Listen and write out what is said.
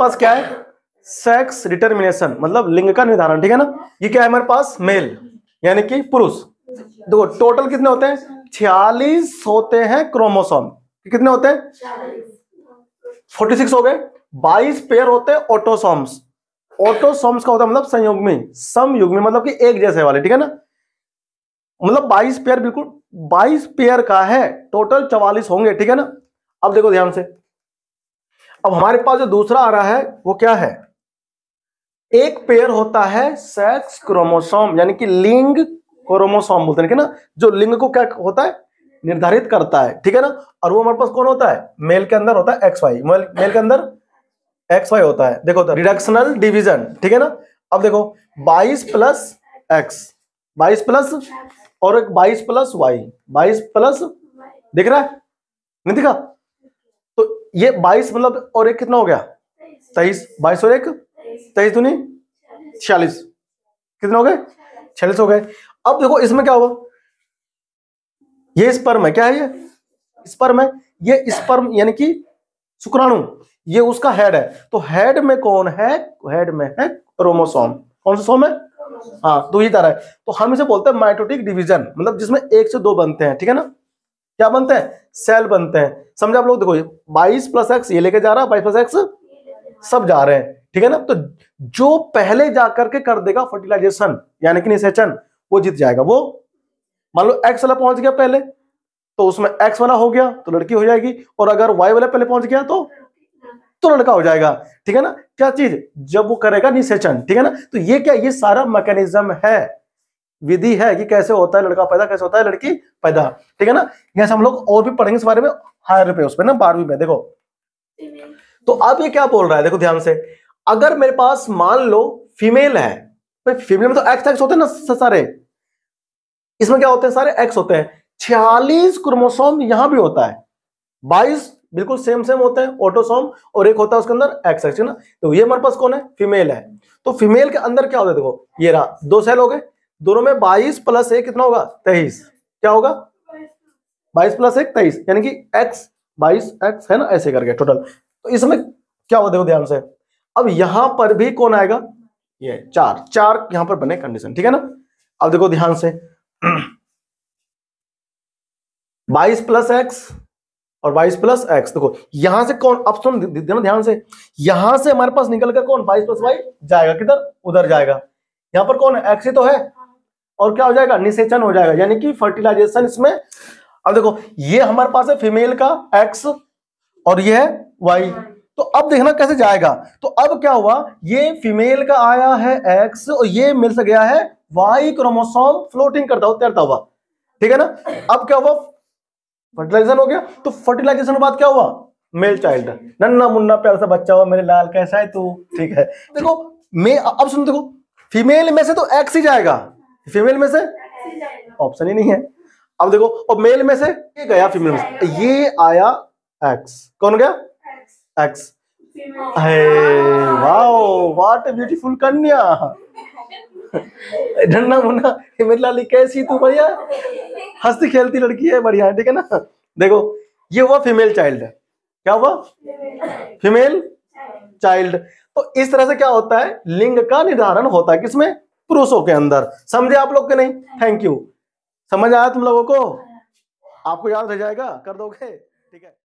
पास क्या है sex determination मतलब लिंग का निर्धारण ठीक है ना ये क्या है हमारे पास मेल यानी कि पुरुष देखो टोटल कितने होते हैं छियालीस होते हैं क्रोमोसोम कितने होते हैं फोर्टी सिक्स हो गए बाईस पेयर होते हैं ऑटोसोम्स ऑटोसोम्स का होता है मतलब संयुग्मी समयुग्मी मतलब कि एक जैसे वाले ठीक है ना मतलब बाईस पेयर बिल्कुल बाईस पेयर का है टोटल चवालीस होंगे ठीक है ना अब देखो ध्यान से अब हमारे पास जो दूसरा आ रहा है वो क्या है एक पेयर होता है सेक्स क्रोमोसोम यानी कि लिंग क्रोमोसोम बोलते हैं ना जो लिंग को क्या होता है निर्धारित करता है ठीक है ना और वो हमारे पास कौन होता है मेल के अंदर होता है एक्स वाई मेल के अंदर एक्स वाई होता है देखो रिडक्शनल तो डिवीजन ठीक है ना अब देखो बाईस प्लस एक्स बाईस प्लस और एक बाईस प्लस वाई बाईस प्लस दिख रहा है नहीं दिखा ये बाईस मतलब और एक कितना हो गया तेईस बाईस और एक तेईस धुनी छियालीस कितने हो गए छियालीस हो गए अब देखो इसमें क्या हुआ ये स्पर्म है क्या है ये स्पर्म है ये स्पर्म यानी कि शुक्राणु ये उसका हेड है तो हेड में कौन है हेड में है क्रोमोसोम कौन सा सोम है हाँ दो ही तरह है तो हम इसे बोलते हैं माइटोटिक डिवीजन मतलब जिसमें एक से दो बनते हैं ठीक है ना क्या बनते हैं सेल बनते हैं समझा आप लोग देखो बाईस प्लस एक्स ये लेके जा रहा है बाईस प्लस एक्स सब जा रहे हैं ठीक है ना तो जो पहले जाकर के कर देगा फर्टिलाइजेशन यानी कि निषेचन वो जीत जाएगा वो मान लो एक्स वाला पहुंच गया पहले तो उसमें एक्स वाला हो गया तो लड़की हो जाएगी और अगर वाई वाला पहले पहुंच गया तो तो लड़का हो जाएगा ठीक है ना क्या चीज जब वो करेगा निषेचन ठीक है ना तो ये क्या ये सारा मैकेनिज्म है विधि है कि कैसे होता है लड़का पैदा कैसे होता है लड़की पैदा ठीक है ना यहाँ हम लोग और भी पढ़ेंगे इस बारे में हायर पे उसमें ना बारहवीं में देखो तो अब ये क्या बोल रहा है देखो ध्यान से अगर मेरे पास मान लो फीमेल है भाई तो फीमेल में तो एक्स एक्स होते हैं ना सारे इसमें क्या होते हैं सारे एक्स होते हैं छियालीस क्रोमोसोम यहां भी होता है बाईस बिल्कुल सेम सेम होते हैं ऑटोसोम और एक होता है उसके अंदर एक्स एक्स ना तो ये हमारे पास कौन है फीमेल है तो फीमेल के अंदर क्या होता है देखो ये रहा दो सेल हो गए दोनों में बाईस प्लस एक कितना होगा तेईस क्या होगा बाईस प्लस एक तेईस यानी कि एक्स बाईस एक्स है ना ऐसे करके टोटल तो इसमें क्या होगा देखो ध्यान से अब यहां पर भी कौन आएगा ये चार चार यहां पर बने कंडीशन ठीक है ना अब देखो ध्यान से बाईस प्लस एक्स और 22 प्लस एक्स देखो यहां से कौन अब सुन देना ध्यान से यहां से हमारे पास निकल कर कौन 22 प्लस वाई जाएगा किधर उधर जाएगा यहां पर कौन है एक्स ही तो है और क्या हो जाएगा निषेचन हो जाएगा यानी कि फर्टिलाइजेशन इसमें अब देखो ये हमारे पास है फीमेल का एक्स और ये है वाई तो अब देखना कैसे जाएगा तो अब क्या हुआ ये फीमेल का आया है एक्स और ये मिल से गया है वाई क्रोमोसोम फ्लोटिंग करता हुआ तैरता हुआ ठीक है ना अब क्या हुआ फर्टिलाइजेशन हो गया तो फर्टिलाइजेशन के बाद क्या हुआ मेल चाइल्ड नन्ना मुन्ना प्यार सा बच्चा हुआ मेरे लाल कैसा है तू ठीक है देखो मैं अब सुन देखो फीमेल में से तो एक्स ही जाएगा फीमेल में से ऑप्शन ही नहीं है अब देखो अब मेल में से ये गया फीमेल में से ये आया एक्स कौन गया एक्स व्हाट ब्यूटीफुल कन्या ढंडा मुन्ना हिमेल लाली कैसी तू बढ़िया हंसती खेलती लड़की है बढ़िया है ठीक है ना देखो ये हुआ फीमेल चाइल्ड क्या हुआ फीमेल चाइल्ड तो इस तरह से क्या होता है लिंग का निर्धारण होता है किसमें पुरुषों के अंदर समझे आप लोग के नहीं थैंक यू समझ आया तुम लोगों को हाँ। आपको याद रह जाएगा कर दोगे ठीक है